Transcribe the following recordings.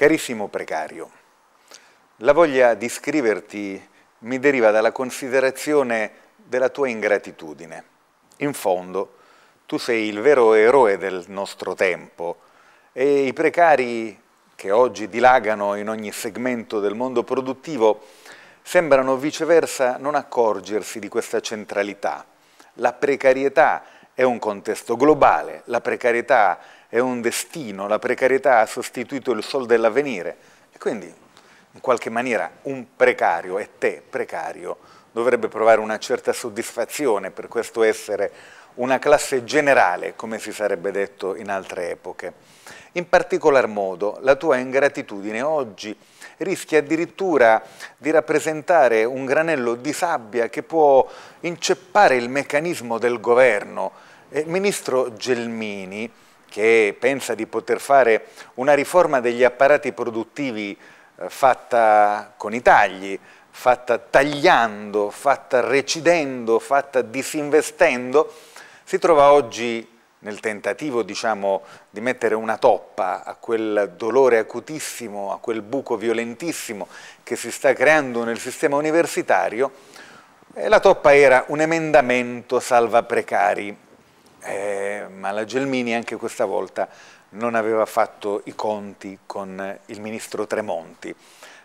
Carissimo precario, la voglia di scriverti mi deriva dalla considerazione della tua ingratitudine. In fondo, tu sei il vero eroe del nostro tempo e i precari che oggi dilagano in ogni segmento del mondo produttivo sembrano viceversa non accorgersi di questa centralità. La precarietà è un contesto globale, la precarietà è è un destino, la precarietà ha sostituito il sol dell'avvenire e quindi in qualche maniera un precario e te precario dovrebbe provare una certa soddisfazione per questo essere una classe generale, come si sarebbe detto in altre epoche. In particolar modo la tua ingratitudine oggi rischia addirittura di rappresentare un granello di sabbia che può inceppare il meccanismo del governo. Il eh, ministro Gelmini che pensa di poter fare una riforma degli apparati produttivi eh, fatta con i tagli, fatta tagliando, fatta recidendo, fatta disinvestendo, si trova oggi nel tentativo diciamo, di mettere una toppa a quel dolore acutissimo, a quel buco violentissimo che si sta creando nel sistema universitario, eh, la toppa era un emendamento salva precari. Eh, ma la Gelmini anche questa volta non aveva fatto i conti con il ministro Tremonti.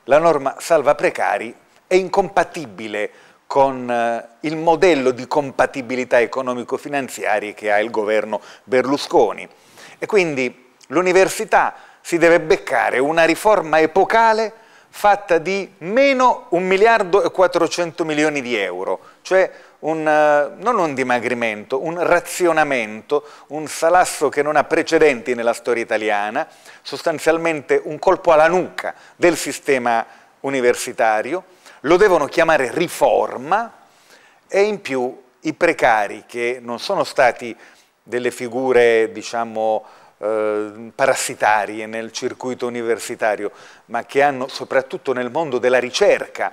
La norma salva precari è incompatibile con eh, il modello di compatibilità economico-finanziaria che ha il governo Berlusconi. E quindi l'università si deve beccare una riforma epocale fatta di meno 1 miliardo e 400 milioni di euro, cioè un, eh, non un dimagrimento, un razionamento, un salasso che non ha precedenti nella storia italiana, sostanzialmente un colpo alla nuca del sistema universitario, lo devono chiamare riforma e in più i precari che non sono stati delle figure, diciamo, eh, parassitarie nel circuito universitario, ma che hanno soprattutto nel mondo della ricerca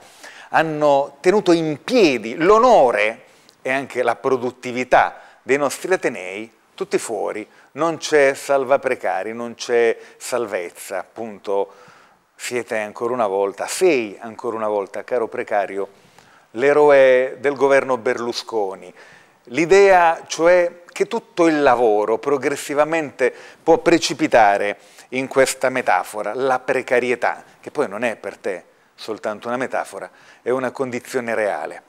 hanno tenuto in piedi l'onore e anche la produttività dei nostri Atenei tutti fuori, non c'è salvaprecari, non c'è salvezza, appunto siete ancora una volta, sei ancora una volta, caro precario, l'eroe del governo Berlusconi. L'idea cioè che tutto il lavoro progressivamente può precipitare in questa metafora, la precarietà, che poi non è per te soltanto una metafora, è una condizione reale.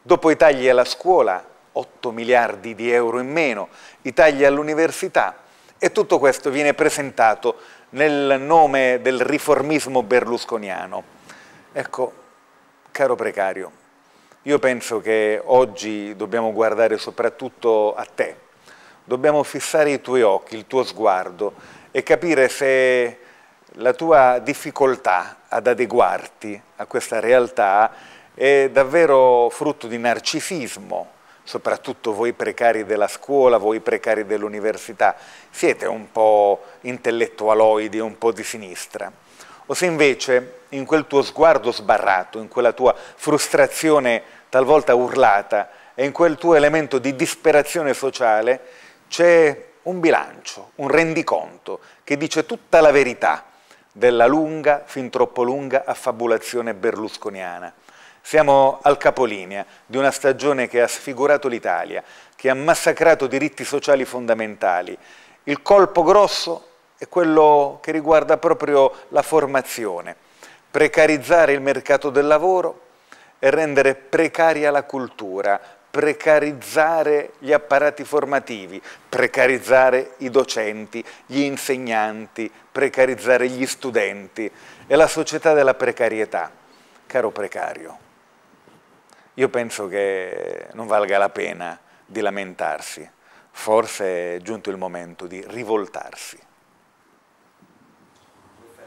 Dopo i tagli alla scuola, 8 miliardi di euro in meno, i tagli all'università e tutto questo viene presentato nel nome del riformismo berlusconiano. Ecco, caro precario, io penso che oggi dobbiamo guardare soprattutto a te, dobbiamo fissare i tuoi occhi, il tuo sguardo e capire se la tua difficoltà ad adeguarti a questa realtà è davvero frutto di narcisismo, soprattutto voi precari della scuola, voi precari dell'università, siete un po' intellettualoidi, un po' di sinistra. O se invece in quel tuo sguardo sbarrato, in quella tua frustrazione talvolta urlata e in quel tuo elemento di disperazione sociale c'è un bilancio, un rendiconto che dice tutta la verità della lunga, fin troppo lunga affabulazione berlusconiana. Siamo al capolinea di una stagione che ha sfigurato l'Italia, che ha massacrato diritti sociali fondamentali. Il colpo grosso è quello che riguarda proprio la formazione, precarizzare il mercato del lavoro e rendere precaria la cultura, precarizzare gli apparati formativi, precarizzare i docenti, gli insegnanti, precarizzare gli studenti. È la società della precarietà, caro precario. Io penso che non valga la pena di lamentarsi, forse è giunto il momento di rivoltarsi.